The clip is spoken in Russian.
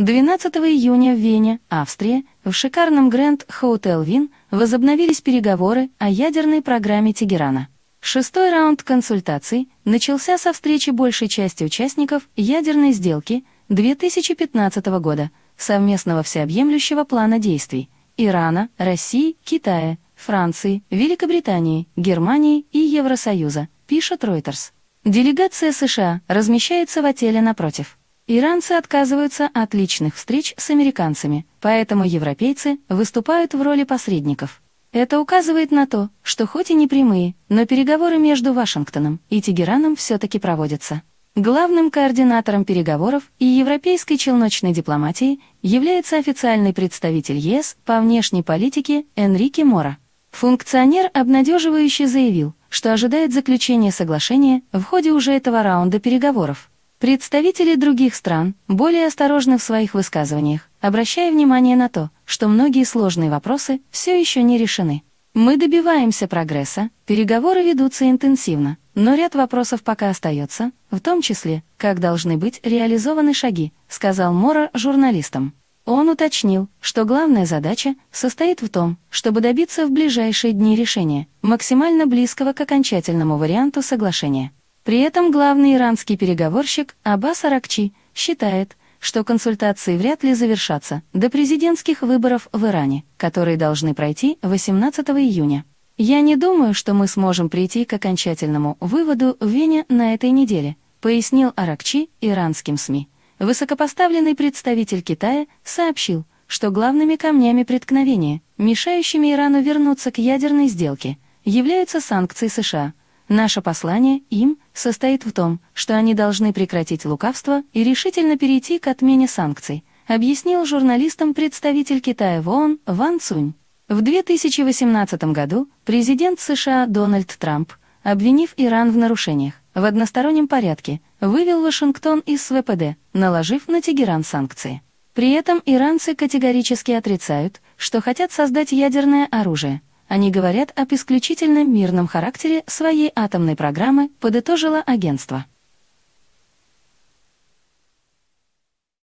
12 июня в Вене, Австрия, в шикарном гранд Hotel Вин возобновились переговоры о ядерной программе Тегерана. Шестой раунд консультаций начался со встречи большей части участников ядерной сделки 2015 года, совместного всеобъемлющего плана действий Ирана, России, Китая, Франции, Великобритании, Германии и Евросоюза, пишет Reuters. Делегация США размещается в отеле напротив. Иранцы отказываются от личных встреч с американцами, поэтому европейцы выступают в роли посредников. Это указывает на то, что хоть и не прямые, но переговоры между Вашингтоном и Тегераном все-таки проводятся. Главным координатором переговоров и европейской челночной дипломатии является официальный представитель ЕС по внешней политике Энрике Мора. Функционер обнадеживающе заявил, что ожидает заключения соглашения в ходе уже этого раунда переговоров. Представители других стран более осторожны в своих высказываниях, обращая внимание на то, что многие сложные вопросы все еще не решены. Мы добиваемся прогресса, переговоры ведутся интенсивно, но ряд вопросов пока остается, в том числе, как должны быть реализованы шаги, сказал Мора журналистам. Он уточнил, что главная задача состоит в том, чтобы добиться в ближайшие дни решения, максимально близкого к окончательному варианту соглашения. При этом главный иранский переговорщик Аббас Аракчи считает, что консультации вряд ли завершатся до президентских выборов в Иране, которые должны пройти 18 июня. «Я не думаю, что мы сможем прийти к окончательному выводу в Вене на этой неделе», пояснил Аракчи иранским СМИ. Высокопоставленный представитель Китая сообщил, что главными камнями преткновения, мешающими Ирану вернуться к ядерной сделке, являются санкции США – Наше послание им состоит в том, что они должны прекратить лукавство и решительно перейти к отмене санкций, объяснил журналистам представитель Китая Вон Ван Цунь. В 2018 году президент США Дональд Трамп, обвинив Иран в нарушениях, в одностороннем порядке вывел Вашингтон из СВПД, наложив на Тегеран санкции. При этом иранцы категорически отрицают, что хотят создать ядерное оружие – они говорят об исключительно мирном характере своей атомной программы, подытожило агентство.